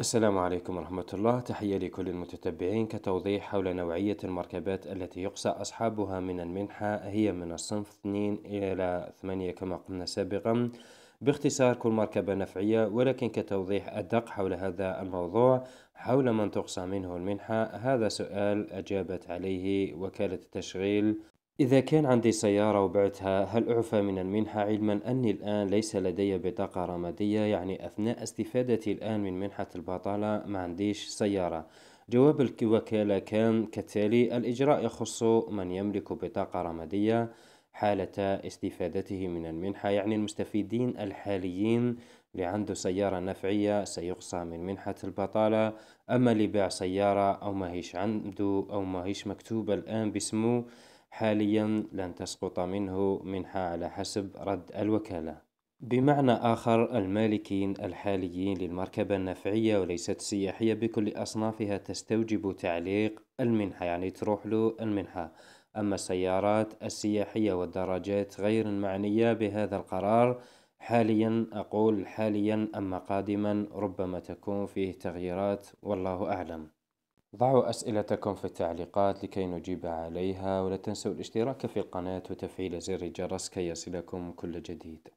السلام عليكم ورحمة الله تحية لكل المتتبعين كتوضيح حول نوعية المركبات التي يقصى أصحابها من المنحة هي من الصنف 2 إلى 8 كما قلنا سابقا باختصار كل مركبة نفعية ولكن كتوضيح أدق حول هذا الموضوع حول من تقصى منه المنحة هذا سؤال أجابت عليه وكالة التشغيل إذا كان عندي سيارة وبعتها هل أعفى من المنحة علما أني الآن ليس لدي بطاقة رمادية يعني أثناء استفادتي الآن من منحة البطالة ما عنديش سيارة جواب الوكالة كان كالتالي الإجراء يخص من يملك بطاقة رمادية حالة استفادته من المنحة يعني المستفيدين الحاليين اللي عنده سيارة نفعية سيقصى من منحة البطالة أما اللي باع سيارة أو ماهيش عنده أو ماهيش مكتوبة الآن باسمه حاليا لن تسقط منه منحة على حسب رد الوكالة بمعنى آخر المالكين الحاليين للمركبة النفعية وليست السياحية بكل أصنافها تستوجب تعليق المنحة يعني تروح له المنحة أما السيارات السياحية والدراجات غير المعنية بهذا القرار حاليا أقول حاليا أما قادما ربما تكون فيه تغييرات والله أعلم ضعوا أسئلتكم في التعليقات لكي نجيب عليها ولا تنسوا الاشتراك في القناة وتفعيل زر الجرس كي يصلكم كل جديد